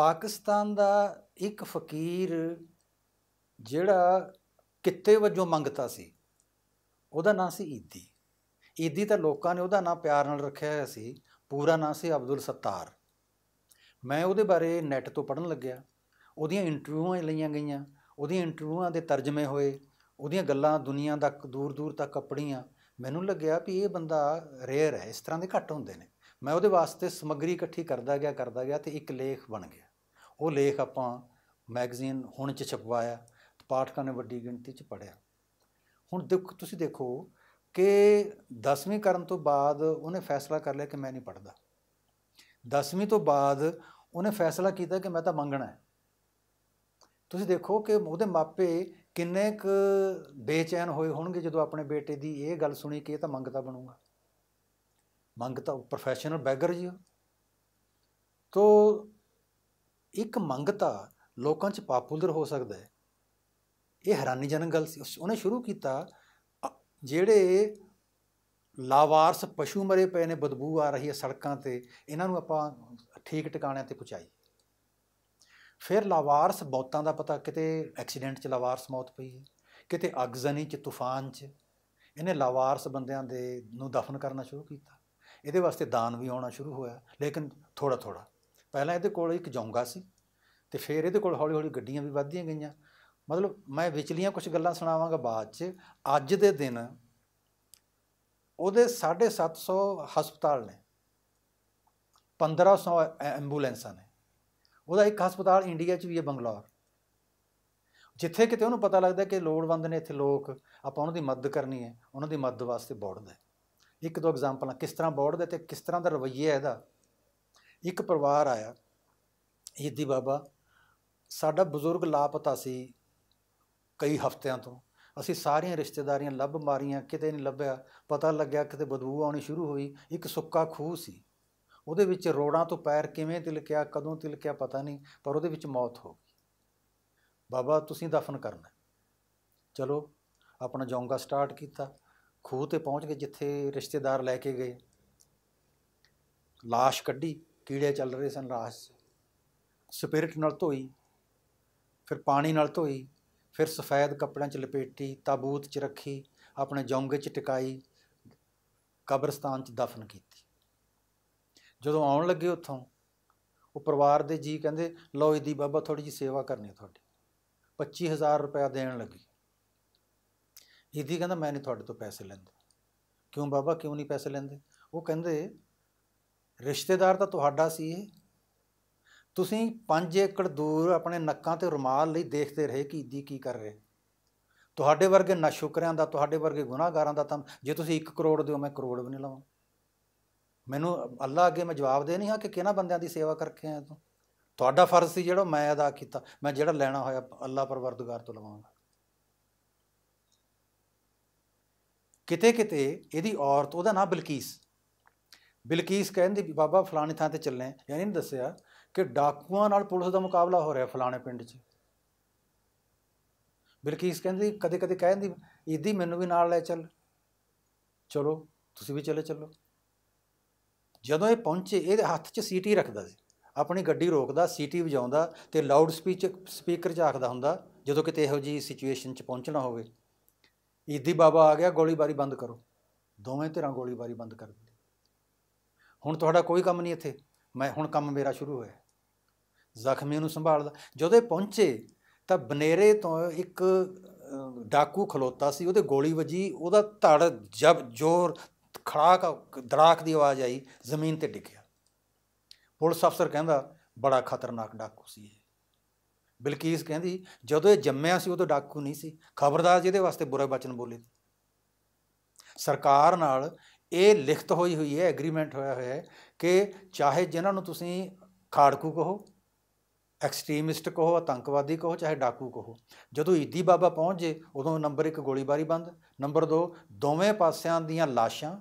ਪਾਕਿਸਤਾਨ ਦਾ ਇੱਕ ਫਕੀਰ ਜਿਹੜਾ ਕਿੱਤੇ ਵਜੋਂ ਮੰਗਤਾ ਸੀ ਉਹਦਾ ਨਾਂ ਸੀ ਈਦੀ ਈਦੀ ਤਾਂ ਲੋਕਾਂ ਨੇ ਉਹਦਾ ਨਾਂ ਪਿਆਰ ਨਾਲ ਰੱਖਿਆ ਹੋਇਆ ਸੀ ਪੂਰਾ ਨਾਂ ਸੀ ਅਬਦੁਲ ਸੱਤਾਰ ਮੈਂ ਉਹਦੇ ਬਾਰੇ ਨੈਟ ਤੋਂ ਪੜਨ ਲੱਗਿਆ ਉਹਦੀਆਂ ਇੰਟਰਵਿਊਆਂ ਲਈਆਂ ਗਈਆਂ ਉਹਦੀਆਂ ਇੰਟਰਵਿਊਆਂ ਦੇ ਤਰਜਮੇ ਹੋਏ ਉਹਦੀਆਂ ਗੱਲਾਂ ਦੁਨੀਆ ਦਾ ਦੂਰ ਦੂਰ ਤੱਕ ਕੱਪੜੀਆਂ ਮੈਨੂੰ ਲੱਗਿਆ ਵੀ ਇਹ ਬੰਦਾ ਰੇਅਰ ਹੈ ਇਸ ਤਰ੍ਹਾਂ ਦੇ ਘੱਟ ਹੁੰਦੇ ਨੇ ਮੈਂ ਉਹਦੇ ਵਾਸਤੇ ਸਮੱਗਰੀ ਇਕੱਠੀ ਕਰਦਾ ਗਿਆ ਕਰਦਾ ਗਿਆ ਤੇ ਇੱਕ ਲੇਖ ਬਣ ਗਿਆ ਉਹ ਲੇਖ ਆਪਾਂ ਮੈਗਜ਼ੀਨ ਹੁਣ ਚ ਛਪਵਾਇਆ ਪਾਠਕਾਂ ਨੇ ਵੱਡੀ ਗਿਣਤੀ ਚ ਪੜਿਆ ਹੁਣ ਦੇਖੋ ਤੁਸੀਂ ਦੇਖੋ ਕਿ 10ਵੀਂ ਕਰਨ ਤੋਂ ਬਾਅਦ ਉਹਨੇ ਫੈਸਲਾ ਕਰ ਲਿਆ ਕਿ ਮੈਂ ਨਹੀਂ ਪੜਦਾ 10ਵੀਂ ਤੋਂ ਬਾਅਦ ਉਹਨੇ ਫੈਸਲਾ ਕੀਤਾ ਕਿ ਮੈਂ ਤਾਂ ਮੰਗਣਾ ਹੈ ਤੁਸੀਂ ਦੇਖੋ ਕਿ ਉਹਦੇ ਮਾਪੇ ਕਿੰਨੇ ਕ ਬੇਚੈਨ ਹੋਏ ਹੋਣਗੇ ਜਦੋਂ ਆਪਣੇ ਬੇਟੇ ਦੀ ਇਹ ਗੱਲ ਸੁਣੀ ਕਿ ਇਹ ਤਾਂ ਮੰਗਤਾ ਬਣੂਗਾ ਮੰਗਤਾ ਪ੍ਰੋਫੈਸ਼ਨਲ ਬੈਗਰ ਜੀ ਤੋ ਇੱਕ ਮੰਗਤਾ ਲੋਕਾਂ 'ਚ ਪਾਪੂਲਰ ਹੋ ਸਕਦਾ ਹੈ ਇਹ ਹੈਰਾਨੀਜਨਕ ਗੱਲ ਸੀ ਉਹਨੇ ਸ਼ੁਰੂ ਕੀਤਾ ਜਿਹੜੇ ਲਾਵਾਰਸ ਪਸ਼ੂ ਮਰੇ ਪਏ ਨੇ ਬਦਬੂ ਆ ਰਹੀ ਹੈ ਸੜਕਾਂ ਤੇ ਇਹਨਾਂ ਨੂੰ ਆਪਾਂ ਠੀਕ ਟਿਕਾਣਿਆਂ ਤੇ ਪਹੁੰਚਾਈ ਫਿਰ ਲਾਵਾਰਸ ਮੌਤਾਂ ਦਾ ਪਤਾ ਕਿਤੇ ਐਕਸੀਡੈਂਟ 'ਚ ਲਾਵਾਰਸ ਮੌਤ ਪਈ ਹੈ ਕਿਤੇ ਅਗਜ਼ਨੀ 'ਚ ਤੂਫਾਨ 'ਚ ਇਹਨੇ ਲਾਵਾਰਸ ਬੰਦਿਆਂ ਦੇ ਨੂੰ ਦਫਨ ਕਰਨਾ ਸ਼ੁਰੂ ਕੀਤਾ ਇਹਦੇ ਵਾਸਤੇ ਦਾਨ ਵੀ ਆਉਣਾ ਸ਼ੁਰੂ ਹੋਇਆ ਲੇਕਿਨ ਥੋੜਾ ਥੋੜਾ ਪਹਿਲਾਂ ਇਹਦੇ ਕੋਲ ਇੱਕ ਜੌਂਗਾ ਸੀ ਤੇ ਫਿਰ ਇਹਦੇ ਕੋਲ ਹੌਲੀ ਹੌਲੀ ਗੱਡੀਆਂ ਵੀ ਵੱਧਦੀਆਂ ਗਈਆਂ ਮਤਲਬ ਮੈਂ ਵਿਚਲੀਆਂ ਕੁਝ ਗੱਲਾਂ ਸੁਣਾਵਾਂਗਾ ਬਾਅਦ 'ਚ ਅੱਜ ਦੇ ਦਿਨ ਉਹਦੇ 750 ਹਸਪਤਾਲ ਨੇ 1500 ਐਂਬੂਲੈਂਸਾਂ ਨੇ ਉਹਦਾ ਇੱਕ ਹਸਪਤਾਲ ਇੰਡੀਆ 'ਚ ਵੀ ਹੈ ਬੰਗਲੌਰ ਜਿੱਥੇ ਕਿਤੇ ਉਹਨੂੰ ਪਤਾ ਲੱਗਦਾ ਕਿ ਲੋੜਵੰਦ ਨੇ ਇੱਥੇ ਲੋਕ ਆਪਾਂ ਉਹਨਾਂ ਦੀ ਮਦਦ ਕਰਨੀ ਹੈ ਉਹਨਾਂ ਦੀ ਮਦਦ ਵਾਸਤੇ ਬੋੜਦਾ ਇੱਕ ਦੋ ਐਗਜ਼ਾਮਪਲਾਂ ਕਿਸ ਤਰ੍ਹਾਂ ਦੇ ਤੇ ਕਿਸ ਤਰ੍ਹਾਂ ਦਾ ਰਵਈਆ ਹੈ ਇਹਦਾ ਇੱਕ ਪਰਿਵਾਰ ਆਇਆ ਯਿੱਦੀ ਬਾਬਾ ਸਾਡਾ ਬਜ਼ੁਰਗ ਲਾਪਤਾ ਸੀ ਕਈ ਹਫ਼ਤਿਆਂ ਤੋਂ ਅਸੀਂ ਸਾਰੀਆਂ ਰਿਸ਼ਤੇਦਾਰੀਆਂ ਲੱਭ ਮਾਰੀਆਂ ਕਿਤੇ ਨਹੀਂ ਲੱਭਿਆ ਪਤਾ ਲੱਗਿਆ ਕਿਤੇ ਬਦਬੂ ਆਉਣੀ ਸ਼ੁਰੂ ਹੋਈ ਇੱਕ ਸੁੱਕਾ ਖੂਹ ਸੀ ਉਹਦੇ ਵਿੱਚ ਰੋੜਾਂ ਤੋਂ ਪੈਰ ਕਿਵੇਂ ਤਿਲਕਿਆ ਕਦੋਂ ਤਿਲਕਿਆ ਪਤਾ ਨਹੀਂ ਪਰ ਉਹਦੇ ਵਿੱਚ ਮੌਤ ਹੋ ਗਈ ਬਾਬਾ ਤੁਸੀਂ ਦਫ਼ਨ ਕਰਨਾ ਚਲੋ ਆਪਣਾ ਜੌਂਗਾ ਸਟਾਰਟ ਕੀਤਾ ਖੂਹ ਤੇ ਪਹੁੰਚ ਕੇ ਜਿੱਥੇ ਰਿਸ਼ਤੇਦਾਰ ਲੈ ਕੇ ਗਏ লাশ ਕੱਢੀ ਕੀੜੇ ਚੱਲ ਰਹੇ ਸਨ ਰਾਸ ਸਪਿਰਿਟ ਨਾਲ ਧੋਈ ਫਿਰ ਪਾਣੀ ਨਾਲ ਧੋਈ ਫਿਰ ਸਫੈਦ ਕੱਪੜਿਆਂ 'ਚ ਲਪੇਟੀ ਤਾਬੂਤ 'ਚ ਰੱਖੀ ਆਪਣੇ ਜੌਂਗੇ 'ਚ ਟਿਕਾਈ ਕਬਰਸਤਾਨ 'ਚ ਦਫ਼ਨ ਕੀਤੀ ਜਦੋਂ ਆਉਣ ਲੱਗੇ ਉੱਥੋਂ ਉਹ ਪਰਿਵਾਰ ਦੇ ਜੀ ਕਹਿੰਦੇ ਲਓ ਇਹਦੀ ਬਾਬਾ ਥੋੜੀ ਜੀ ਸੇਵਾ ਕਰਨੀ ਹੈ ਤੁਹਾਡੀ 25000 ਰੁਪਏ ਦੇਣ ਲੱਗੀ ਇਹਦੀ ਕਹਿੰਦਾ ਮੈਂ ਨਹੀਂ ਤੁਹਾਡੇ ਤੋਂ ਪੈਸੇ ਲੈਂਦਾ ਕਿਉਂ ਬਾਬਾ ਕਿਉਂ ਨਹੀਂ ਪੈਸੇ ਲੈਂਦੇ ਉਹ ਕਹਿੰਦੇ ਰਿਸ਼ਤੇਦਾਰ ਤਾਂ ਤੁਹਾਡਾ ਸੀ ਇਹ ਤੁਸੀਂ 5 ਏਕੜ ਦੂਰ ਆਪਣੇ ਨੱਕਾਂ ਤੇ ਰੁਮਾਲ ਲਈ ਦੇਖਦੇ ਰਹੇ ਕਿ ਇਦੀ ਕੀ ਕਰ ਰਹੇ ਤੁਹਾਡੇ ਵਰਗੇ ਨਾਸ਼ੁਕਰਿਆਂ ਦਾ ਤੁਹਾਡੇ ਵਰਗੇ ਗੁਨਾਹਗਾਰਾਂ ਦਾ ਤਾਂ ਜੇ ਤੁਸੀਂ 1 ਕਰੋੜ ਦਿਓ ਮੈਂ ਕਰੋੜ ਵੀ ਨਹੀਂ ਲਵਾਂ ਮੈਨੂੰ ਅੱਲਾ ਅੱਗੇ ਮੈਂ ਜਵਾਬ ਦੇ ਨਹੀਂ ਹਾਂ ਕਿ ਕਿਹਨਾਂ ਬੰਦਿਆਂ ਦੀ ਸੇਵਾ ਕਰਕੇ ਆਇਆ ਤੂੰ ਤੁਹਾਡਾ ਫਰਜ਼ ਸੀ ਜਿਹੜਾ ਮੈਂ ਅਦਾ ਕੀਤਾ ਮੈਂ ਜਿਹੜਾ ਲੈਣਾ ਹੋਇਆ ਅੱਲਾ ਪਰਵਰਦਗਾਰ ਤੋਂ ਲਵਾਂਗਾ ਕਿਤੇ ਕਿਤੇ ਇਹਦੀ ਔਰਤ ਉਹਦਾ ਨਾਂ ਬਲਕੀਸ ਬਿਲਕੀਸ ਕਹਿੰਦੀ ਵੀ ਬਾਬਾ ਫਲਾਣੇ ਥਾਂ ਤੇ ਚੱਲੇ ਯਾਨੀ ਨਹੀਂ ਦੱਸਿਆ ਕਿ ਡਾਕੂਆਂ ਨਾਲ ਪੁਲਿਸ ਦਾ ਮੁਕਾਬਲਾ ਹੋ ਰਿਹਾ ਫਲਾਣੇ ਪਿੰਡ 'ਚ ਬਿਲਕੀਸ ਕਹਿੰਦੀ ਕਦੇ ਕਦੇ ਕਹਿੰਦੀ ਇਦੀ ਮੈਨੂੰ ਵੀ ਨਾਲ ਲੈ ਚੱਲ ਚਲੋ ਤੁਸੀਂ ਵੀ ਚਲੇ ਚੱਲੋ ਜਦੋਂ ਇਹ ਪਹੁੰਚੇ ਇਹਦੇ ਹੱਥ 'ਚ ਸੀਟੀ ਰੱਖਦਾ ਸੀ ਆਪਣੀ ਗੱਡੀ ਰੋਕਦਾ ਸੀਟੀ ਵਜਾਉਂਦਾ ਤੇ ਲਾਊਡ ਸਪੀਚ ਸਪੀਕਰ 'ਚ ਆਖਦਾ ਹੁੰਦਾ ਜਦੋਂ ਕਿਤੇ ਇਹੋ ਜੀ ਸਿਚੁਏਸ਼ਨ 'ਚ ਪਹੁੰਚਣਾ ਹੋਵੇ ਈਦੀ ਬਾਬਾ ਆ ਗਿਆ ਗੋਲੀਬਾਰੀ ਬੰਦ ਕਰੋ ਦੋਵੇਂ ਧਿਰਾਂ ਗੋਲੀਬਾਰੀ ਬੰਦ ਕਰ ਦਿੱਤੀ ਹੁਣ ਤੁਹਾਡਾ ਕੋਈ ਕੰਮ ਨਹੀਂ ਇੱਥੇ ਮੈਂ ਹੁਣ ਕੰਮ ਮੇਰਾ ਸ਼ੁਰੂ ਹੋਇਆ ਜ਼ਖਮੀ ਨੂੰ ਸੰਭਾਲਦਾ ਜਦੋਂ ਪਹੁੰਚੇ ਤਾਂ ਬਨੇਰੇ ਤੋਂ ਇੱਕ ਡਾਕੂ ਖਲੋਤਾ ਸੀ ਉਹਦੇ ਗੋਲੀ ਵਜੀ ਉਹਦਾ ਧੜ ਜਬ ਜ਼ੋਰ ਖੜਾਕ ਦੜਾਕ ਦੀ ਆਵਾਜ਼ ਆਈ ਜ਼ਮੀਨ ਤੇ ਡਿੱਗਿਆ ਪੁਲਿਸ ਅਫਸਰ ਕਹਿੰਦਾ ਬੜਾ ਖਤਰਨਾਕ ਡਾਕੂ ਸੀ ਬਿਲਕੀਸ ਕਹਿੰਦੀ ਜਦੋਂ ਇਹ ਜੰਮਿਆ ਸੀ ਉਹ ਤਾਂ ਡਾਕੂ ਨਹੀਂ ਸੀ ਖਬਰਦਾਰ ਜਿਹਦੇ ਵਾਸਤੇ ਬੁਰੇ ਬਚਨ ਬੋਲੇ ਸਰਕਾਰ ਨਾਲ ਇਹ ਲਿਖਤ ਹੋਈ ਹੋਈ ਹੈ ਐਗਰੀਮੈਂਟ ਹੋਇਆ ਹੋਇਆ ਹੈ ਕਿ ਚਾਹੇ ਜਿਨ੍ਹਾਂ ਨੂੰ ਤੁਸੀਂ ਖਾੜਕੂ ਕਹੋ ਐਕਸਟ੍ਰੀਮਿਸਟ ਕਹੋ ਆਤੰਕਵਾਦੀ ਕਹੋ ਚਾਹੇ ਡਾਕੂ ਕਹੋ ਜਦੋਂ ਈਦੀ ਬਾਬਾ ਪਹੁੰਚ ਜੇ ਉਦੋਂ ਨੰਬਰ 1 ਗੋਲੀਬਾਰੀ ਬੰਦ ਨੰਬਰ 2 ਦੋਵੇਂ ਪਾਸਿਆਂ ਦੀਆਂ ਲਾਸ਼ਾਂ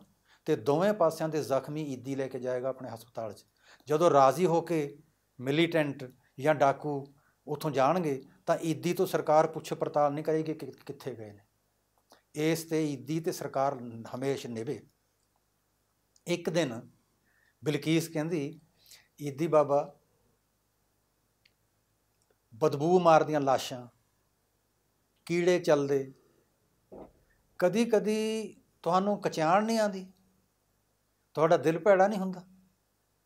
ਤੇ ਦੋਵੇਂ ਪਾਸਿਆਂ ਦੇ ਜ਼ਖਮੀ ਈਦੀ ਲੈ ਕੇ ਜਾਏਗਾ ਆਪਣੇ ਹਸਪਤਾਲ 'ਚ ਜਦੋਂ ਰਾਜ਼ੀ ਹੋ ਕੇ ਮਿਲੀਟੈਂਟ ਜਾਂ ਡਾਕੂ ਉਥੋਂ ਜਾਣਗੇ ਤਾਂ ਈਦੀ ਤੋਂ ਸਰਕਾਰ ਪੁੱਛ ਪੜਤਾਲ ਨਹੀਂ ਕਰੇਗੀ ਕਿ ਕਿੱਥੇ ਗਏ ਨੇ ਇਸ ਤੇ ਈਦੀ ਤੇ ਸਰਕਾਰ ਹਮੇਸ਼ਾ ਨਿਭੇ ਇੱਕ ਦਿਨ ਬਿਲਕੀਸ ਕਹਿੰਦੀ ਈਦੀ ਬਾਬਾ ਬਦਬੂ ਮਾਰਦੀਆਂ ਲਾਸ਼ਾਂ ਕੀੜੇ ਚੱਲਦੇ ਕਦੀ ਕਦੀ ਤੁਹਾਨੂੰ ਕਚਾਣ ਨਹੀਂ ਆਂਦੀ ਤੁਹਾਡਾ ਦਿਲ ਭੈੜਾ ਨਹੀਂ ਹੁੰਦਾ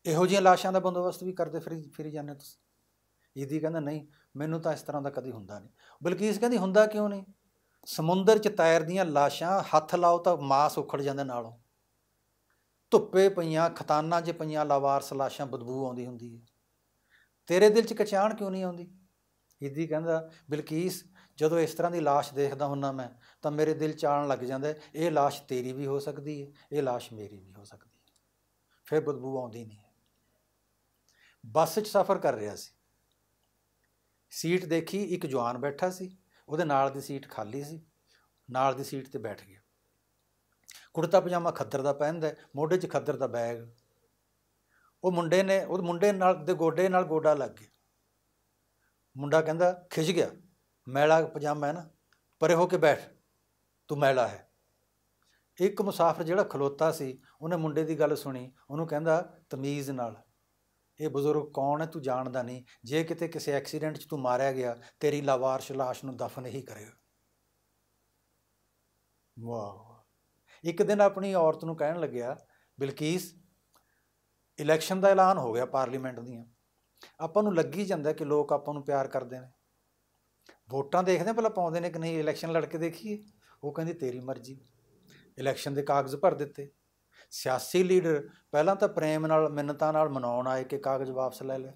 ਇਹੋ ਜਿਹੀਆਂ ਲਾਸ਼ਾਂ ਦਾ ਬੰਦੋਬਸਤ ਵੀ ਕਰਦੇ ਫਿਰ ਫਿਰ ਜਾਂਦੇ ਤੁਸੀਂ ਈਦੀ ਕਹਿੰਦਾ ਨਹੀਂ ਮੈਨੂੰ ਤਾਂ ਇਸ ਤਰ੍ਹਾਂ ਦਾ ਕਦੀ ਹੁੰਦਾ ਨਹੀਂ ਬਲਕੀਸ ਕਹਿੰਦੀ ਹੁੰਦਾ ਕਿਉਂ ਨਹੀਂ ਸਮੁੰਦਰ 'ਚ ਤੈਰਦੀਆਂ ਲਾਸ਼ਾਂ ਹੱਥ ਲਾਓ ਤਾਂ ਮਾਸ ਉਖੜ ਜਾਂਦਾ ਨਾਲੋਂ ਧੁੱਪੇ ਪਈਆਂ ਖਤਾਨਾਂ 'ਚ ਪਈਆਂ ਲਾਵਾਰਸ ਲਾਸ਼ਾਂ ਬਦਬੂ ਆਉਂਦੀ ਹੁੰਦੀ ਹੈ ਤੇਰੇ ਦਿਲ 'ਚ ਕਚਾਣ ਕਿਉਂ ਨਹੀਂ ਆਉਂਦੀ ਇਦੀ ਕਹਿੰਦਾ ਬਿਲਕੀਸ ਜਦੋਂ ਇਸ ਤਰ੍ਹਾਂ ਦੀ লাশ ਦੇਖਦਾ ਹੁੰਨਾ ਮੈਂ ਤਾਂ ਮੇਰੇ ਦਿਲ ਚਾਣ ਲੱਗ ਜਾਂਦਾ ਇਹ লাশ ਤੇਰੀ ਵੀ ਹੋ ਸਕਦੀ ਹੈ ਇਹ লাশ ਮੇਰੀ ਵੀ ਹੋ ਸਕਦੀ ਹੈ ਫਿਰ ਬਦਬੂ ਆਉਂਦੀ ਨਹੀਂ ਬੱਸ 'ਚ ਸਫ਼ਰ ਕਰ ਰਿਹਾ ਸੀ ਸੀਟ ਦੇਖੀ ਇੱਕ ਜਵਾਨ ਬੈਠਾ ਸੀ ਉਹਦੇ ਨਾਲ ਦੀ ਸੀਟ ਖਾਲੀ ਸੀ ਨਾਲ ਦੀ ਸੀਟ ਤੇ ਬੈਠ ਗਿਆ ਕੁੜਤਾ ਪਜਾਮਾ ਖੱਦਰ ਦਾ ਪਹਿਨਦਾ ਮੋਢੇ 'ਚ ਖੱਦਰ ਦਾ ਬੈਗ ਉਹ ਮੁੰਡੇ ਨੇ ਉਹ ਮੁੰਡੇ ਨਾਲ ਦੇ ਗੋਡੇ ਨਾਲ ਗੋਡਾ ਲੱਗ ਗਿਆ ਮੁੰਡਾ ਕਹਿੰਦਾ ਖਿੱਚ ਗਿਆ ਮੈਲਾ ਪਜਾਮਾ ਹੈ ਨਾ ਪਰੇ ਹੋ ਕੇ ਬੈਠ ਤੂੰ ਮੈਲਾ ਹੈ ਇੱਕ ਮੁਸਾਫਰ ਜਿਹੜਾ ਖਲੋਤਾ ਸੀ ਉਹਨੇ ਮੁੰਡੇ ਦੀ ਗੱਲ ਸੁਣੀ ਉਹਨੂੰ ਕਹਿੰਦਾ ਤਮੀਜ਼ ਨਾਲ ਇਹ ਬਜ਼ੁਰਗ ਕੌਣ ਹੈ ਤੂੰ ਜਾਣਦਾ ਨਹੀਂ ਜੇ ਕਿਤੇ ਕਿਸੇ ਐਕਸੀਡੈਂਟ 'ਚ ਤੂੰ ਮਾਰਿਆ ਗਿਆ ਤੇਰੀ ਲਾਵਾਰਸ਼ ਲਾਸ਼ ਨੂੰ ਦਫਨ ਨਹੀਂ ਕਰੇਗਾ ਵਾਹ ਇੱਕ ਦਿਨ ਆਪਣੀ ਔਰਤ ਨੂੰ ਕਹਿਣ ਲੱਗਿਆ ਬਿਲਕੀਸ ਇਲੈਕਸ਼ਨ ਦਾ ਐਲਾਨ ਹੋ ਗਿਆ ਪਾਰਲੀਮੈਂਟ ਦੀਆਂ ਆਪਾਂ ਨੂੰ ਲੱਗੀ ਜਾਂਦਾ ਕਿ ਲੋਕ ਆਪਾਂ ਨੂੰ ਪਿਆਰ ਕਰਦੇ ਨੇ ਵੋਟਾਂ ਦੇਖਦੇ ਪਹਿਲਾਂ ਪਾਉਂਦੇ ਨੇ ਕਿ ਨਹੀਂ ਇਲੈਕਸ਼ਨ ਲੜ ਕੇ ਦੇਖੀਏ ਉਹ ਕਹਿੰਦੀ ਤੇਰੀ ਮਰਜ਼ੀ ਇਲੈਕਸ਼ਨ ਦੇ ਕਾਗਜ਼ ਭਰ ਦਿੱਤੇ ਸਿਆਸੀ ਲੀਡਰ ਪਹਿਲਾਂ ਤਾਂ ਪ੍ਰੇਮ ਨਾਲ ਮਿੰਨਤਾਂ ਨਾਲ ਮਨਾਉਣ ਆਏ ਕਿ ਕਾਗਜ਼ ਵਾਪਸ ਲੈ ਲੈ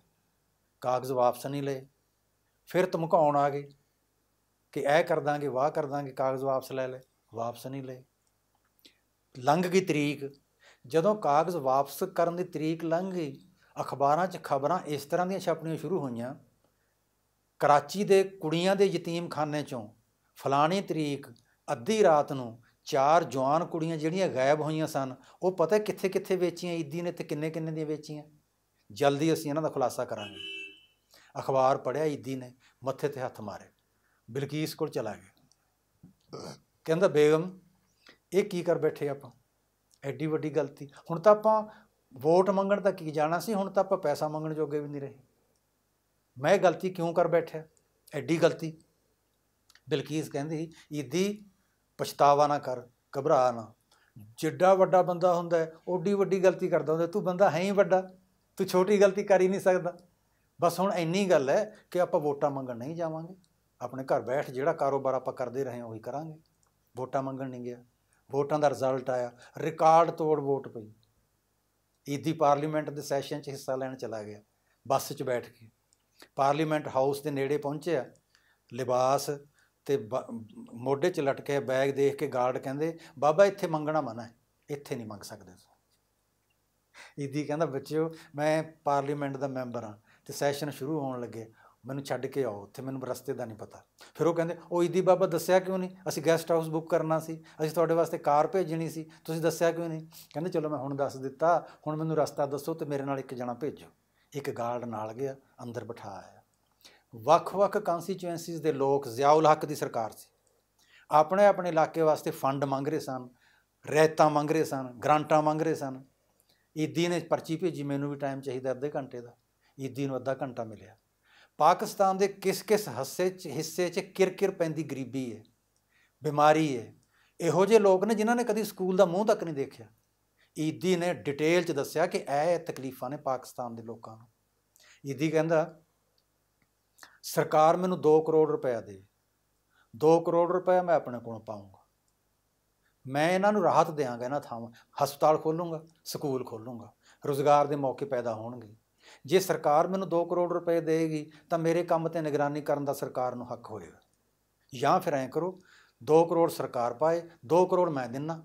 ਕਾਗਜ਼ ਵਾਪਸ ਨਹੀਂ ਲਏ ਫਿਰ ਤੁਮਕਾਉਣ ਆ ਗਏ ਕਿ ਇਹ ਕਰ ਦਾਂਗੇ ਵਾਹ ਕਰ ਦਾਂਗੇ ਕਾਗਜ਼ ਵਾਪਸ ਲੈ ਲੈ ਵਾਪਸ ਨਹੀਂ ਲਏ ਲੰਘ ਗਈ ਤਰੀਕ ਜਦੋਂ ਕਾਗਜ਼ ਵਾਪਸ ਕਰਨ ਦੀ ਤਰੀਕ ਲੰਘ ਗਈ ਅਖਬਾਰਾਂ 'ਚ ਖਬਰਾਂ ਇਸ ਤਰ੍ਹਾਂ ਦੀਆਂ ਛਪਣੀਆਂ ਸ਼ੁਰੂ ਹੋਈਆਂ ਕਰਾਚੀ ਦੇ ਕੁੜੀਆਂ ਦੇ ਯਤੀਮਖਾਨੇ 'ਚੋਂ ਫਲਾਣੀ ਤਰੀਕ ਅੱਧੀ ਰਾਤ ਨੂੰ ਚਾਰ ਜਵਾਨ ਕੁੜੀਆਂ ਜਿਹੜੀਆਂ ਗਾਇਬ ਹੋਈਆਂ ਸਨ ਉਹ ਪਤਾ ਕਿੱਥੇ ਕਿੱਥੇ ਵੇਚੀਆਂ ਈਦੀ ਨੇ ਤੇ ਕਿੰਨੇ ਕਿੰਨੇ ਦੀਆਂ ਵੇਚੀਆਂ ਜਲਦੀ ਅਸੀਂ ਇਹਨਾਂ ਦਾ ਖੁਲਾਸਾ ਕਰਾਂਗੇ ਅਖਬਾਰ ਪੜਿਆ ਈਦੀ ਨੇ ਮੱਥੇ ਤੇ ਹੱਥ ਮਾਰੇ ਬਿਲਕੀਸ ਕੋਲ ਚਲਾ ਗਿਆ ਕਹਿੰਦਾ ਬੇਗਮ ਇਹ ਕੀ ਕਰ ਬੈਠੇ ਆਪਾਂ ਐਡੀ ਵੱਡੀ ਗਲਤੀ ਹੁਣ ਤਾਂ ਆਪਾਂ ਵੋਟ ਮੰਗਣ ਤਾਂ ਕੀ ਜਾਣਾ ਸੀ ਹੁਣ ਤਾਂ ਆਪਾਂ ਪੈਸਾ ਮੰਗਣ ਜੋਗੇ ਵੀ ਨਹੀਂ ਰਹੇ ਮੈਂ ਗਲਤੀ ਕਿਉਂ ਕਰ ਬੈਠਿਆ ਐਡੀ ਗਲਤੀ ਬਿਲਕੀਸ ਕਹਿੰਦੀ ਇਦੀ ਪਛਤਾਵਾ ਨਾ ਕਰ ਘਬਰਾ ਨਾ ਜਿੱਡਾ ਵੱਡਾ ਬੰਦਾ ਹੁੰਦਾ ਓਡੀ ਵੱਡੀ ਗਲਤੀ ਕਰਦਾ ਹੁੰਦਾ ਤੂੰ ਬੰਦਾ ਹੈ ਹੀ ਵੱਡਾ ਤੂੰ ਛੋਟੀ ਗਲਤੀ ਕਰ ਹੀ ਨਹੀਂ ਸਕਦਾ ਬਸ ਹੁਣ ਇੰਨੀ ਗੱਲ ਹੈ ਕਿ ਆਪਾਂ ਵੋਟਾਂ ਮੰਗਣ ਨਹੀਂ ਜਾਵਾਂਗੇ ਆਪਣੇ ਘਰ ਬੈਠ ਜਿਹੜਾ ਕਾਰੋਬਾਰ ਆਪਾਂ ਕਰਦੇ ਰਹੇ ਉਹੀ ਕਰਾਂਗੇ ਵੋਟਾਂ ਮੰਗਣ ਨਹੀਂ ਗਿਆ ਵੋਟਾਂ ਦਾ ਰਿਜ਼ਲਟ ਆਇਆ ਰਿਕਾਰਡ ਤੋੜ ਵੋਟ ਪਈ ਈਦੀ ਪਾਰਲੀਮੈਂਟ ਦੇ ਸੈਸ਼ਨ 'ਚ ਹਿੱਸਾ ਲੈਣ ਚਲਾ ਗਿਆ ਬੱਸ 'ਚ ਬੈਠ ਕੇ ਪਾਰਲੀਮੈਂਟ ਹਾਊਸ ਦੇ ਨੇੜੇ ਪਹੁੰਚਿਆ ਲਿਬਾਸ ਤੇ ਮੋਢੇ 'ਚ ਲਟਕੇ ਬੈਗ ਦੇਖ ਕੇ ਗਾਰਡ ਕਹਿੰਦੇ ਬਾਬਾ ਇੱਥੇ ਮੰਗਣਾ ਮਨਾ ਹੈ ਇੱਥੇ ਨਹੀਂ ਮੰਗ ਸਕਦੇ ਈਦੀ ਕਹਿੰਦਾ ਬੱਚਿਓ ਮੈਂ ਪਾਰਲੀਮੈਂਟ ਦਾ ਮੈਂਬਰ ਹਾਂ ਤੇ ਸੈਸ਼ਨ ਸ਼ੁਰੂ ਹੋਣ ਲੱਗੇ ਮੈਨੂੰ ਛੱਡ ਕੇ ਆਓ ਉੱਥੇ ਮੈਨੂੰ ਰਸਤੇ ਦਾ ਨਹੀਂ ਪਤਾ ਫਿਰ ਉਹ ਕਹਿੰਦੇ ਉਹ ਇਦੀ ਬਾਬਾ ਦੱਸਿਆ ਕਿਉਂ ਨਹੀਂ ਅਸੀਂ ਗੈਸਟ ਹਾਊਸ ਬੁੱਕ ਕਰਨਾ ਸੀ ਅਸੀਂ ਤੁਹਾਡੇ ਵਾਸਤੇ ਕਾਰ ਭੇਜਣੀ ਸੀ ਤੁਸੀਂ ਦੱਸਿਆ ਕਿਉਂ ਨਹੀਂ ਕਹਿੰਦੇ ਚਲੋ ਮੈਂ ਹੁਣ ਦੱਸ ਦਿੱਤਾ ਹੁਣ ਮੈਨੂੰ ਰਸਤਾ ਦੱਸੋ ਤੇ ਮੇਰੇ ਨਾਲ ਇੱਕ ਜਣਾ ਭੇਜੋ ਇੱਕ ਗਾਰਡ ਨਾਲ ਗਿਆ ਅੰਦਰ ਬਿਠਾ ਆਇਆ ਵੱਖ-ਵੱਖ ਕੰਸਟੀਚੁਐਂਸੀਜ਼ ਦੇ ਲੋਕ ਜ਼ਿਆਉਲ ਹੱਕ ਦੀ ਸਰਕਾਰ ਸੀ ਆਪਣੇ ਆਪਣੇ ਇਲਾਕੇ ਵਾਸਤੇ ਫੰਡ ਮੰਗ ਰਹੇ ਸਨ ਰਹਿਤਾਂ ਮੰਗ ਰਹੇ ਸਨ ਗ੍ਰਾਂਟਾਂ ਮੰਗ ਰਹੇ ਸਨ ਇਦੀ ਨੇ ਪਰਚੀ ਭੇਜੀ ਮੈਨੂੰ ਵੀ ਟਾਈਮ ਚਾਹੀਦਾ ਅੱਧੇ ਘੰਟੇ ਦਾ ਇਦੀ ਨੂੰ ਅੱਧਾ ਘੰਟਾ ਮਿਲਿਆ ਪਾਕਿਸਤਾਨ ਦੇ ਕਿਸ-ਕਿਸ ਹਿੱਸੇ 'ਚ ਹਿੱਸੇ 'ਚ ਕਿਰਕਿਰ ਪੈਂਦੀ ਗਰੀਬੀ ਹੈ ਬਿਮਾਰੀ ਹੈ ਇਹੋ ਜਿਹੇ ਲੋਕ ਨੇ ਜਿਨ੍ਹਾਂ ਨੇ ਕਦੀ ਸਕੂਲ ਦਾ ਮੂੰਹ ਤੱਕ ਨਹੀਂ ਦੇਖਿਆ ਈਦੀ ਨੇ ਡਿਟੇਲ 'ਚ ਦੱਸਿਆ ਕਿ ਇਹ ਤਕਲੀਫਾਂ ਨੇ ਪਾਕਿਸਤਾਨ ਦੇ ਲੋਕਾਂ ਨੂੰ ਈਦੀ ਕਹਿੰਦਾ ਸਰਕਾਰ ਮੈਨੂੰ 2 ਕਰੋੜ ਰੁਪਇਆ ਦੇ 2 ਕਰੋੜ ਰੁਪਇਆ ਮੈਂ ਆਪਣੇ ਕੋਲ ਪਾਉਂਗਾ ਮੈਂ ਇਹਨਾਂ ਨੂੰ ਰਾਹਤ ਦੇਵਾਂਗਾ ਇਹਨਾਂ ਥਾਵਾਂ ਹਸਪਤਾਲ ਖੋਲੂੰਗਾ ਸਕੂਲ ਖੋਲੂੰਗਾ ਰੋਜ਼ਗਾਰ ਦੇ ਮੌਕੇ ਪੈਦਾ ਹੋਣਗੇ ਜੇ ਸਰਕਾਰ ਮੈਨੂੰ 2 ਕਰੋੜ ਰੁਪਏ ਦੇਗੀ ਤਾਂ ਮੇਰੇ ਕੰਮ ਤੇ ਨਿਗਰਾਨੀ ਕਰਨ ਦਾ ਸਰਕਾਰ ਨੂੰ ਹੱਕ ਹੋਏਗਾ ਜਾਂ ਫਿਰ ਐਂ ਕਰੋ 2 ਕਰੋੜ ਸਰਕਾਰ ਪਾਏ 2 ਕਰੋੜ ਮੈਂ ਦਿੰਨਾ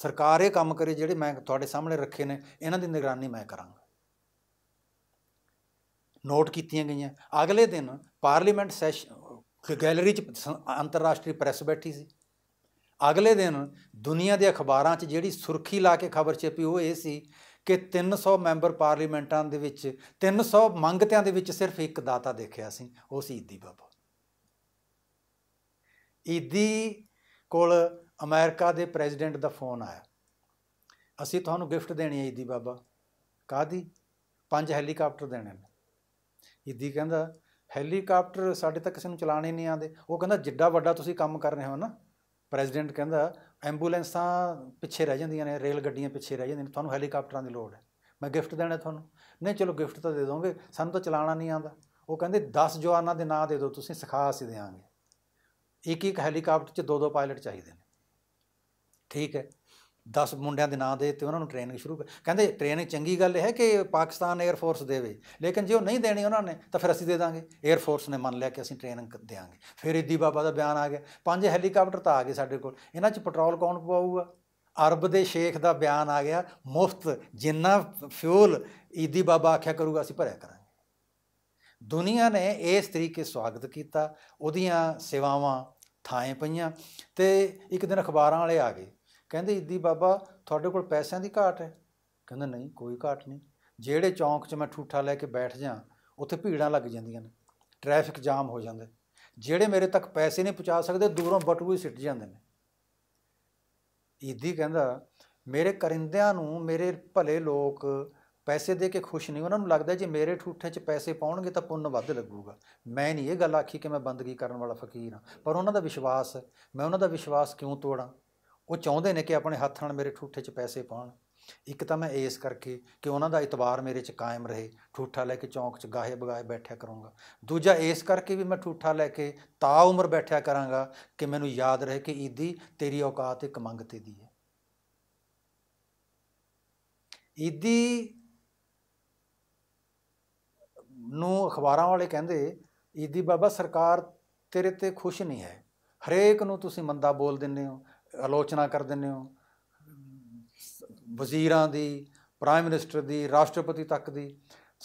ਸਰਕਾਰ ਇਹ ਕੰਮ ਕਰੇ ਜਿਹੜੇ ਮੈਂ ਤੁਹਾਡੇ ਸਾਹਮਣੇ ਰੱਖੇ ਨੇ ਇਹਨਾਂ ਦੀ ਨਿਗਰਾਨੀ ਮੈਂ ਕਰਾਂਗਾ ਨੋਟ ਕੀਤੀਆਂ ਗਈਆਂ ਅਗਲੇ ਦਿਨ ਪਾਰਲੀਮੈਂਟ ਸੈਸ਼ਨ ਗੈਲਰੀ 'ਚ ਅੰਤਰਰਾਸ਼ਟਰੀ ਪ੍ਰੈਸ ਬੈਠੀ ਸੀ ਅਗਲੇ ਦਿਨ ਦੁਨੀਆ ਦੇ ਅਖਬਾਰਾਂ 'ਚ ਜਿਹੜੀ ਸੁਰਖੀ ਲਾ ਕੇ ਖਬਰ ਛਪੀ ਉਹ ਇਹ ਸੀ ਕਿ 300 ਮੈਂਬਰ ਪਾਰਲੀਮੈਂਟਾਂ ਦੇ ਵਿੱਚ 300 ਮੰਗਤਿਆਂ ਦੇ ਵਿੱਚ ਸਿਰਫ ਇੱਕ ਦਾਤਾ ਦੇਖਿਆ ਸੀ ਉਹ ਸੀ ਈਦੀ ਬਾਬਾ ਈਦੀ ਕੋਲ ਅਮਰੀਕਾ ਦੇ ਪ੍ਰੈਜ਼ੀਡੈਂਟ ਦਾ ਫੋਨ ਆਇਆ ਅਸੀਂ ਤੁਹਾਨੂੰ ਗਿਫਟ ਦੇਣੀ ਹੈ ਈਦੀ ਬਾਬਾ ਕਾਦੀ ਪੰਜ ਹੈਲੀਕਾਪਟਰ ਦੇਣੇ ਨੇ ਈਦੀ ਕਹਿੰਦਾ ਹੈਲੀਕਾਪਟਰ ਸਾਡੇ ਤਾਂ ਕਿਸੇ ਨੂੰ ਚਲਾਣੇ ਨਹੀਂ ਆਉਂਦੇ ਉਹ ਕਹਿੰਦਾ ਜਿੱਡਾ ਵੱਡਾ ਤੁਸੀਂ ਕੰਮ ਕਰ ਰਹੇ ਹੋ ਨਾ ਪ੍ਰੈਜ਼ੀਡੈਂਟ ਕਹਿੰਦਾ ਐਂਬੂਲੈਂਸਾਂ ਪਿੱਛੇ ਰਹਿ ਜਾਂਦੀਆਂ ਨੇ ਰੇਲ ਗੱਡੀਆਂ ਪਿੱਛੇ ਰਹਿ ਜਾਂਦੀਆਂ ਨੇ ਤੁਹਾਨੂੰ ਹੈਲੀਕਾਪਟਰਾਂ ਦੀ ਲੋੜ ਹੈ ਮੈਂ ਗਿਫਟ ਦੇਣਾ ਤੁਹਾਨੂੰ ਨਹੀਂ ਚਲੋ ਗਿਫਟ ਤਾਂ ਦੇ ਦੋਗੇ ਸਾਨੂੰ ਤਾਂ ਚਲਾਣਾ ਨਹੀਂ ਆਉਂਦਾ ਉਹ ਕਹਿੰਦੇ 10 ਜਵਾਨਾਂ ਦੇ ਨਾਂ ਦੇ ਦਿਓ ਤੁਸੀਂ ਸਿਖਾ ਅਸੀਂ ਦੇਵਾਂਗੇ ਇੱਕ ਇੱਕ ਹੈਲੀਕਾਪਟਰ 'ਚ ਦੋ ਦੋ ਪਾਇਲਟ ਚਾਹੀਦੇ ਨੇ ਠੀਕ ਹੈ 10 ਮੁੰਡਿਆਂ ਦੇ ਨਾਂ ਦੇ ਤੇ ਉਹਨਾਂ ਨੂੰ ਟ੍ਰੇਨਿੰਗ ਸ਼ੁਰੂ ਕਹਿੰਦੇ ਟ੍ਰੇਨਿੰਗ ਚੰਗੀ ਗੱਲ ਹੈ ਕਿ ਪਾਕਿਸਤਾਨ 에ਅਰ ਫੋਰਸ ਦੇਵੇ ਲੇਕਿਨ ਜੇ ਉਹ ਨਹੀਂ ਦੇਣੀ ਉਹਨਾਂ ਨੇ ਤਾਂ ਫਿਰ ਅਸੀਂ ਦੇ ਦਾਂਗੇ 에ਅਰ ਫੋਰਸ ਨੇ ਮੰਨ ਲਿਆ ਕਿ ਅਸੀਂ ਟ੍ਰੇਨਿੰਗ ਦੇਾਂਗੇ ਫਿਰ ਇਦੀ ਬਾਬਾ ਦਾ ਬਿਆਨ ਆ ਗਿਆ ਪੰਜ ਹੈਲੀਕਾਪਟਰ ਤਾਂ ਆ ਗਏ ਸਾਡੇ ਕੋਲ ਇਹਨਾਂ 'ਚ ਪੈਟਰੋਲ ਕੌਣ ਪਵਾਊਗਾ ਅਰਬ ਦੇ ਸ਼ੇਖ ਦਾ ਬਿਆਨ ਆ ਗਿਆ ਮੁਫਤ ਜਿੰਨਾ ਫਿਊਲ ਈਦੀ ਬਾਬਾ ਆਖਿਆ ਕਰੂਗਾ ਅਸੀਂ ਭਰਿਆ ਕਰਾਂਗੇ ਦੁਨੀਆ ਨੇ ਇਸ ਤਰੀਕੇ ਸਵਾਗਤ ਕੀਤਾ ਉਹਦੀਆਂ ਸੇਵਾਵਾਂ ਥਾਂ ਪਈਆਂ ਤੇ ਇੱਕ ਦਿਨ ਅਖਬਾਰਾਂ ਵਾਲੇ ਆ ਗਏ ਕਹਿੰਦੇ ਇੱਦੀ ਬਾਬਾ ਤੁਹਾਡੇ ਕੋਲ ਪੈਸਿਆਂ ਦੀ ਘਾਟ ਹੈ ਕਹਿੰਦਾ ਨਹੀਂ ਕੋਈ ਘਾਟ ਨਹੀਂ ਜਿਹੜੇ ਚੌਂਕ 'ਚ ਮੈਂ ਠੂਠਾ ਲੈ ਕੇ ਬੈਠ ਜਾ ਉੱਥੇ ਭੀੜਾਂ ਲੱਗ ਜਾਂਦੀਆਂ ਨੇ ਟ੍ਰੈਫਿਕ ਜਾਮ ਹੋ ਜਾਂਦਾ ਜਿਹੜੇ ਮੇਰੇ ਤੱਕ ਪੈਸੇ ਨਹੀਂ ਪਹੁੰਚਾ ਸਕਦੇ ਦੂਰੋਂ ਬਟੂਏ ਸਿੱਟ ਜਾਂਦੇ ਨੇ ਇਦੀ ਕਹਿੰਦਾ ਮੇਰੇ ਕਰਿੰਦਿਆਂ ਨੂੰ ਮੇਰੇ ਭਲੇ ਲੋਕ ਪੈਸੇ ਦੇ ਕੇ ਖੁਸ਼ ਨਹੀਂ ਉਹਨਾਂ ਨੂੰ ਲੱਗਦਾ ਜੇ ਮੇਰੇ ਠੂਠੇ 'ਚ ਪੈਸੇ ਪਾਉਣਗੇ ਤਾਂ ਪੁੰਨ ਵੱਧ ਲੱਗੂਗਾ ਮੈਂ ਨਹੀਂ ਇਹ ਗੱਲ ਆਖੀ ਕਿ ਮੈਂ ਬੰਦਗੀ ਕਰਨ ਵਾਲਾ ਫਕੀਰ ਹਾਂ ਪਰ ਉਹਨਾਂ ਦਾ ਵਿਸ਼ਵਾਸ ਮੈਂ ਉਹਨਾਂ ਦਾ ਵਿਸ਼ਵਾਸ ਕਿਉਂ ਤੋੜਾਂ ਉਹ ਚਾਹੁੰਦੇ ਨੇ ਕਿ ਆਪਣੇ ਹੱਥ ਨਾਲ ਮੇਰੇ ਠੂਠੇ 'ਚ ਪੈਸੇ ਪਾਉਣ ਇੱਕ ਤਾਂ ਮੈਂ ਇਸ ਕਰਕੇ ਕਿ ਉਹਨਾਂ ਦਾ ਇਤਬਾਰ ਮੇਰੇ 'ਚ ਕਾਇਮ ਰਹੇ ਠੂਠਾ ਲੈ ਕੇ ਚੌਂਕ 'ਚ ਗਾਹੇ ਬਗਾਏ ਬੈਠਿਆ ਕਰੂੰਗਾ ਦੂਜਾ ਇਸ ਕਰਕੇ ਵੀ ਮੈਂ ਠੂਠਾ ਲੈ ਕੇ ਤਾ ਉਮਰ ਬੈਠਿਆ ਕਰਾਂਗਾ ਕਿ ਮੈਨੂੰ ਯਾਦ ਰਹੇ ਕਿ ਈਦੀ ਤੇਰੀ ਔਕਾਤ ਇੱਕ ਤੇ ਦੀ ਹੈ ਈਦੀ ਨੂੰ ਅਖਬਾਰਾਂ ਵਾਲੇ ਕਹਿੰਦੇ ਈਦੀ ਬਾਬਾ ਸਰਕਾਰ ਤੇਰੇ ਤੇ ਖੁਸ਼ ਨਹੀਂ ਹੈ ਹਰੇਕ ਨੂੰ ਤੁਸੀਂ ਮੰਦਾ ਬੋਲ ਦਿੰਦੇ ਹੋ ਆਲੋਚਨਾ ਕਰ ਦਿੰਨੇ ਹੋ ਵਜ਼ੀਰਾਂ ਦੀ ਪ੍ਰਾਈਮ ਮਿਨਿਸਟਰ ਦੀ ਰਾਸ਼ਟਰਪਤੀ ਤੱਕ ਦੀ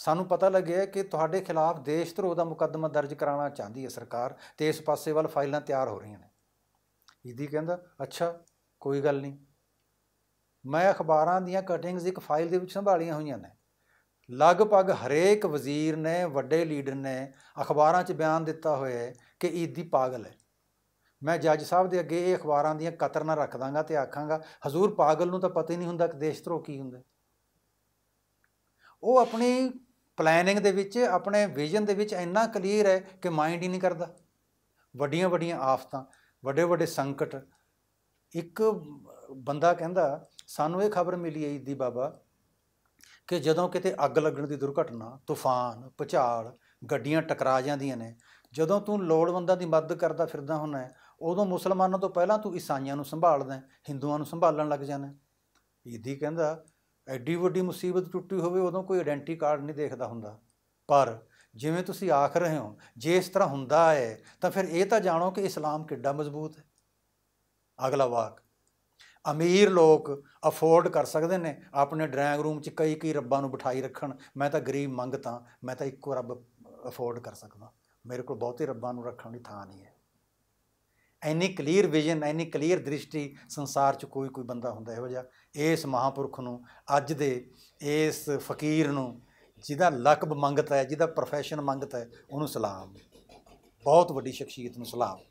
ਸਾਨੂੰ ਪਤਾ ਲੱਗਿਆ ਕਿ ਤੁਹਾਡੇ ਖਿਲਾਫ ਦੇਸ਼ ਧਰੋਹ ਦਾ ਮੁਕੱਦਮਾ ਦਰਜ ਕਰਾਉਣਾ ਚਾਹੁੰਦੀ ਹੈ ਸਰਕਾਰ ਤੇ ਇਸ ਪਾਸੇ ਵੱਲ ਫਾਈਲਾਂ ਤਿਆਰ ਹੋ ਰਹੀਆਂ ਨੇ ਇਹਦੀ ਕਹਿੰਦਾ ਅੱਛਾ ਕੋਈ ਗੱਲ ਨਹੀਂ ਮੈਂ ਅਖਬਾਰਾਂ ਦੀਆਂ ਕਟਿੰਗਸ ਇੱਕ ਫਾਈਲ ਦੇ ਵਿੱਚ ਸੰਭਾਲੀਆਂ ਹੋਈਆਂ ਨੇ ਲਗਭਗ ਹਰੇਕ ਵਜ਼ੀਰ ਨੇ ਵੱਡੇ ਲੀਡਰ ਨੇ ਅਖਬਾਰਾਂ 'ਚ ਬਿਆਨ ਦਿੱਤਾ ਹੋਇਆ ਹੈ ਕਿ ਈਦ ਦੀ ਪਾਗਲ ਹੈ ਮੈਂ ਜੱਜ ਸਾਹਿਬ ਦੇ ਅੱਗੇ ਇਹ ਅਖਬਾਰਾਂ ਦੀਆਂ ਕਤਰ ਨਾ ਰੱਖ ਦਾਂਗਾ ਤੇ ਆਖਾਂਗਾ ਹਜ਼ੂਰ ਪਾਗਲ ਨੂੰ ਤਾਂ ਪਤਾ ਹੀ ਨਹੀਂ ਹੁੰਦਾ ਕਿ ਦੇਸ਼ ਧਰੋ ਕੀ ਹੁੰਦਾ ਉਹ ਆਪਣੀ ਪਲੈਨਿੰਗ ਦੇ ਵਿੱਚ ਆਪਣੇ ਵਿਜ਼ਨ ਦੇ ਵਿੱਚ ਇੰਨਾ ਕਲੀਅਰ ਹੈ ਕਿ ਮਾਈਂਡ ਹੀ ਨਹੀਂ ਕਰਦਾ ਵੱਡੀਆਂ ਵੱਡੀਆਂ ਆਫਤਾਂ ਵੱਡੇ ਵੱਡੇ ਸੰਕਟ ਇੱਕ ਬੰਦਾ ਕਹਿੰਦਾ ਸਾਨੂੰ ਇਹ ਖਬਰ ਮਿਲੀ ਹੈ ਦੀ ਬਾਬਾ ਕਿ ਜਦੋਂ ਕਿਤੇ ਅੱਗ ਲੱਗਣ ਦੀ ਦੁਰਘਟਨਾ ਤੂਫਾਨ ਪਚਾਲ ਗੱਡੀਆਂ ਟਕਰਾ ਜਾਂਦੀਆਂ ਨੇ ਜਦੋਂ ਤੂੰ ਲੋੜਵੰਦਾਂ ਦੀ ਮਦਦ ਕਰਦਾ ਫਿਰਦਾ ਹੁੰਦਾ ਉਦੋਂ ਮੁਸਲਮਾਨਾਂ ਤੋਂ ਪਹਿਲਾਂ ਤੂੰ ਈਸਾਈਆਂ ਨੂੰ ਸੰਭਾਲਦਾ ਹਿੰਦੂਆਂ ਨੂੰ ਸੰਭਾਲਣ ਲੱਗ ਜਾਣਾ ਇਹਦੀ ਕਹਿੰਦਾ ਐਡੀ ਵੱਡੀ ਮੁਸੀਬਤ ਟੁੱਟੀ ਹੋਵੇ ਉਦੋਂ ਕੋਈ ਆਇਡੈਂਟੀ ਕਾਰਡ ਨਹੀਂ ਦੇਖਦਾ ਹੁੰਦਾ ਪਰ ਜਿਵੇਂ ਤੁਸੀਂ ਆਖ ਰਹੇ ਹੋ ਜੇ ਇਸ ਤਰ੍ਹਾਂ ਹੁੰਦਾ ਹੈ ਤਾਂ ਫਿਰ ਇਹ ਤਾਂ ਜਾਣੋ ਕਿ ਇਸਲਾਮ ਕਿੱਡਾ ਮਜ਼ਬੂਤ ਹੈ ਅਗਲਾ ਵਾਕ ਅਮੀਰ ਲੋਕ ਅਫੋਰਡ ਕਰ ਸਕਦੇ ਨੇ ਆਪਣੇ ਡਰਾਇੰਗ ਰੂਮ 'ਚ ਕਈ ਕਈ ਰੱਬਾਂ ਨੂੰ ਬਿਠਾਈ ਰੱਖਣ ਮੈਂ ਤਾਂ ਗਰੀਬ ਮੰਗਤਾ ਮੈਂ ਤਾਂ ਇੱਕੋ ਰੱਬ ਅਫੋਰਡ ਕਰ ਸਕਦਾ ਮੇਰੇ ਕੋਲ ਬਹੁਤੇ ਰੱਬਾਂ ਨੂੰ ਰੱਖਣ ਦੀ ਥਾਂ ਨਹੀਂ ਹੈ ਐਨੀ ਕਲੀਅਰ ਵਿਜ਼ਨ ਐਨੀ ਕਲੀਅਰ ਦ੍ਰਿਸ਼ਟੀ ਸੰਸਾਰ 'ਚ ਕੋਈ ਕੋਈ ਬੰਦਾ ਹੁੰਦਾ ਇਹੋ ਜਿਹਾ ਇਸ ਮਹਾਪੁਰਖ ਨੂੰ ਅੱਜ ਦੇ ਇਸ ਫਕੀਰ ਨੂੰ ਜਿਹਦਾ ਲਕਬ ਮੰਗਤਾ ਹੈ ਜਿਹਦਾ ਪ੍ਰੋਫੈਸ਼ਨ ਮੰਗਤਾ ਹੈ ਉਹਨੂੰ ਸਲਾਮ ਬਹੁਤ ਵੱਡੀ ਸ਼ਖਸੀਅਤ ਨੂੰ ਸਲਾਮ